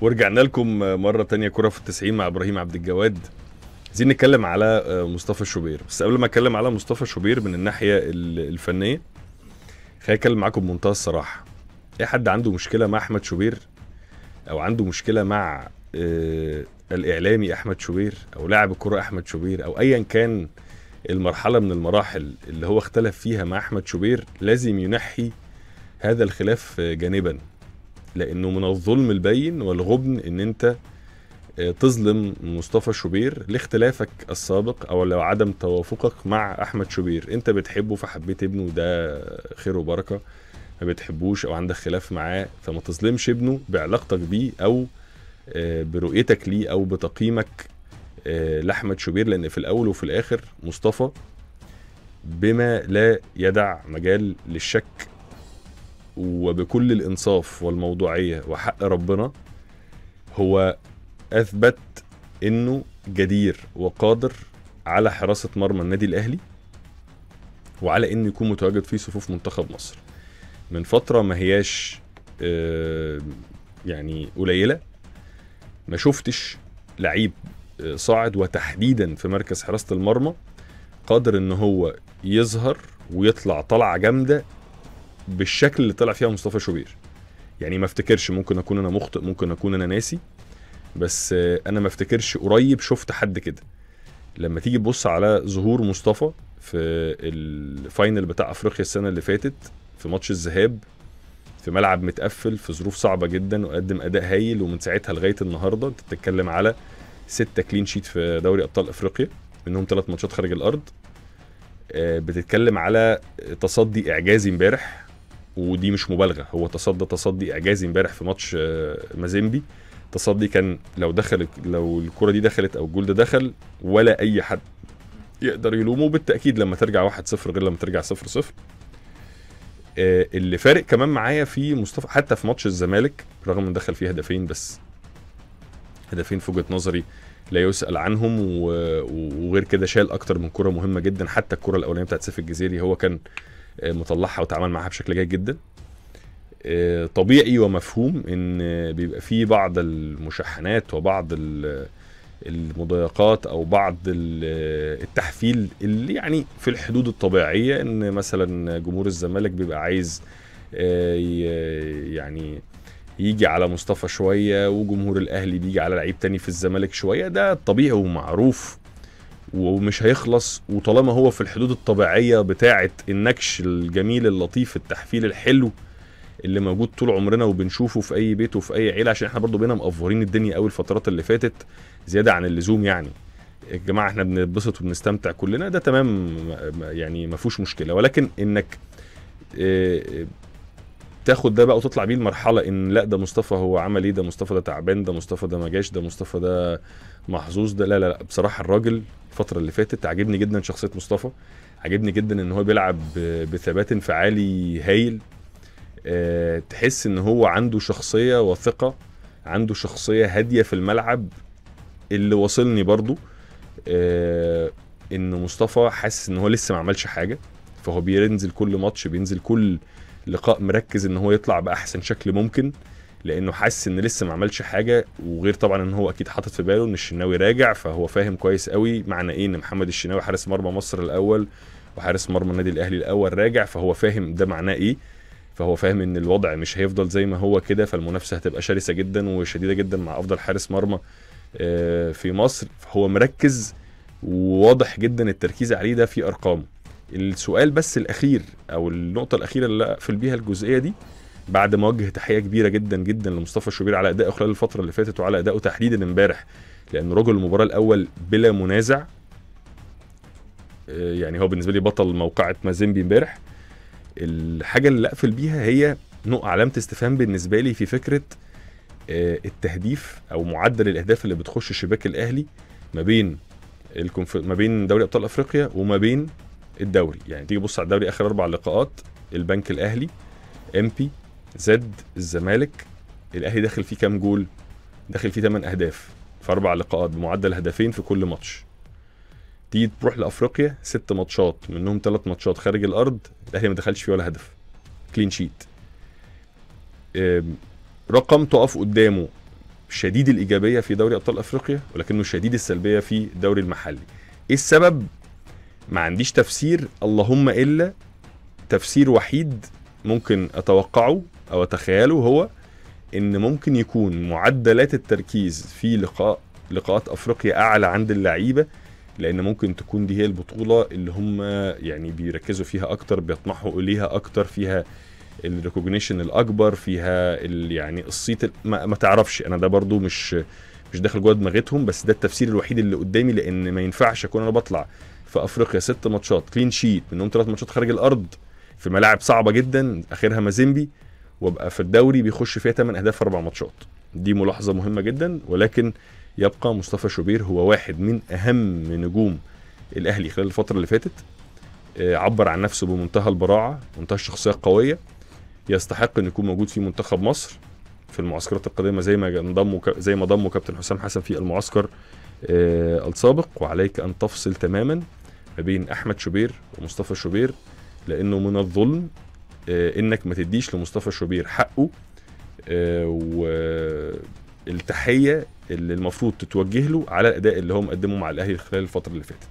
ورجعنا لكم مره تانية كره في التسعين مع ابراهيم عبد الجواد عايزين نتكلم على آه، مصطفى شوبير بس قبل ما اتكلم على مصطفى شوبير من الناحيه الفنيه خليني اتكلم معاكم بمنتهى الصراحه اي حد عنده مشكله مع احمد شوبير او عنده مشكله مع آه، الاعلامي احمد شوبير او لاعب الكره احمد شوبير او ايا كان المرحله من المراحل اللي هو اختلف فيها مع احمد شوبير لازم ينحي هذا الخلاف آه، جانبا لانه من الظلم البين والغبن ان انت آه، تظلم مصطفى شوبير لاختلافك السابق او لو عدم توافقك مع احمد شوبير انت بتحبه فحبيت ابنه ده خير وبركه ما بتحبوش او عندك خلاف معاه فما تظلمش ابنه بعلاقتك بيه او آه، برؤيتك ليه او بتقييمك آه، لاحمد شوبير لان في الاول وفي الاخر مصطفى بما لا يدع مجال للشك وبكل الانصاف والموضوعيه وحق ربنا هو اثبت انه جدير وقادر على حراسه مرمى النادي الاهلي وعلى انه يكون متواجد في صفوف منتخب مصر من فتره ما هياش آه، يعني قليله ما شفتش لعيب آه، صاعد وتحديدا في مركز حراسه المرمى قادر ان هو يظهر ويطلع طلعه جامده بالشكل اللي طلع فيها مصطفى شوبير يعني ما افتكرش ممكن اكون انا مخطئ ممكن اكون انا ناسي بس انا ما افتكرش قريب شفت حد كده لما تيجي تبص على ظهور مصطفى في الفاينل بتاع افريقيا السنه اللي فاتت في ماتش الذهاب في ملعب متقفل في ظروف صعبه جدا وقدم اداء هايل ومن ساعتها لغايه النهارده انت بتتكلم على ستة كلين شيت في دوري ابطال افريقيا منهم ثلاث ماتشات خارج الارض آه، بتتكلم على تصدي اعجازي امبارح ودي مش مبالغه هو تصدى تصدي اعجازي امبارح في ماتش آه، مازيمبي تصدي كان لو دخل لو الكره دي دخلت او الجول ده دخل ولا اي حد يقدر يلومه بالتاكيد لما ترجع 1-0 غير لما ترجع 0-0 آه، اللي فارق كمان معايا في مصطفى حتى في ماتش الزمالك رغم ان دخل فيه هدفين بس هدفين في وجهه نظري لا يسال عنهم وغير كده شال اكتر من كره مهمه جدا حتى الكره الاولانيه بتاعت سيف الجزيري هو كان آه، مطلعها وتعامل معاها بشكل جيد جدا آه، طبيعي ومفهوم ان بيبقى في بعض المشاحنات وبعض المضايقات او بعض التحفيل اللي يعني في الحدود الطبيعيه ان مثلا جمهور الزمالك بيبقى عايز آه، يعني يجي على مصطفى شويه وجمهور الاهلي بيجي على لعيب تاني في الزمالك شويه ده طبيعي ومعروف ومش هيخلص وطالما هو في الحدود الطبيعيه بتاعه النكش الجميل اللطيف التحفيل الحلو اللي موجود طول عمرنا وبنشوفه في اي بيت وفي اي عيله عشان احنا برضو بينا مقفورين الدنيا قوي الفترات اللي فاتت زياده عن اللزوم يعني يا جماعه احنا بنتبسط وبنستمتع كلنا ده تمام يعني ما فيهوش مشكله ولكن انك آه، تاخد ده بقى وتطلع بيه المرحله ان لا ده مصطفى هو عمل ايه ده مصطفى ده تعبان ده مصطفى ده ما جاش ده مصطفى ده محظوظ ده لا لا لا بصراحه الراجل الفتره اللي فاتت عجبني جدا شخصيه مصطفى عجبني جدا ان هو بيلعب بثبات انفعالي هايل أه تحس ان هو عنده شخصيه واثقه عنده شخصيه هاديه في الملعب اللي واصلني برضو أه ان مصطفى حاسس ان هو لسه ما عملش حاجه فهو بينزل كل ماتش بينزل كل لقاء مركز ان هو يطلع باحسن شكل ممكن لانه حاسس ان لسه ما عملش حاجه وغير طبعا ان هو اكيد حاطط في باله ان الشناوي راجع فهو فاهم كويس قوي معنى ايه ان محمد الشناوي حارس مرمى مصر الاول وحارس مرمى النادي الاهلي الاول راجع فهو فاهم ده معناه ايه فهو فاهم ان الوضع مش هيفضل زي ما هو كده فالمنافسه هتبقى شرسه جدا وشديده جدا مع افضل حارس مرمى آه، في مصر فهو مركز وواضح جدا التركيز عليه ده في ارقام السؤال بس الاخير او النقطه الاخيره اللي اقفل بيها الجزئيه دي بعد ما وجه تحيه كبيره جدا جدا لمصطفى الشوبير على ادائه خلال الفتره اللي فاتت وعلى ادائه تحديدا امبارح لان رجل المباراه الاول بلا منازع آه، يعني هو بالنسبه لي بطل موقعه مازيمبي امبارح الحاجه اللي اقفل بيها هي نقطه علامه استفهام بالنسبه لي في فكره آه، التهديف او معدل الاهداف اللي بتخش شباك الاهلي ما بين الكونف... ما بين دوري ابطال افريقيا وما بين الدوري يعني تيجي بص على الدوري اخر اربع لقاءات البنك الاهلي بي زد الزمالك الاهلي داخل فيه كام جول داخل فيه 8 اهداف في اربع لقاءات بمعدل هدفين في كل ماتش تيجي تروح لافريقيا ست ماتشات منهم ثلاث ماتشات خارج الارض الاهلي ما دخلش فيه ولا هدف كلين شيت رقم تقف قدامه شديد الايجابيه في دوري ابطال افريقيا ولكنه شديد السلبيه في الدوري المحلي ايه السبب ما عنديش تفسير اللهم الا تفسير وحيد ممكن اتوقعه او اتخيله هو ان ممكن يكون معدلات التركيز في لقاء لقاءات افريقيا اعلى عند اللعيبه لان ممكن تكون دي هي البطوله اللي هم يعني بيركزوا فيها اكتر بيطمحوا اليها اكتر فيها الريكوجنيشن الاكبر فيها يعني الصيت ما, ما تعرفش انا ده برضو مش مش داخل جوه دماغتهم بس ده التفسير الوحيد اللي قدامي لان ما ينفعش اكون انا بطلع في افريقيا ست ماتشات كلين شيت منهم ثلاث ماتشات خارج الارض في ملاعب صعبه جدا اخرها مازيمبي وابقى في الدوري بيخش فيها 8 اهداف في اربع ماتشات دي ملاحظه مهمه جدا ولكن يبقى مصطفى شوبير هو واحد من اهم نجوم الاهلي خلال الفتره اللي فاتت آه، عبر عن نفسه بمنتهى البراعه منتهى الشخصيه القويه يستحق ان يكون موجود في منتخب مصر في المعسكرات القادمه زي ما انضم زي ما ضمه كابتن حسام حسن في المعسكر آه، السابق وعليك ان تفصل تماما ما بين احمد شوبير ومصطفى شوبير لانه من الظلم آه، انك ما تديش لمصطفى شوبير حقه آه، والتحيه اللي المفروض تتوجه له على الاداء اللي هو مقدمه مع الاهلي خلال الفتره اللي فاتت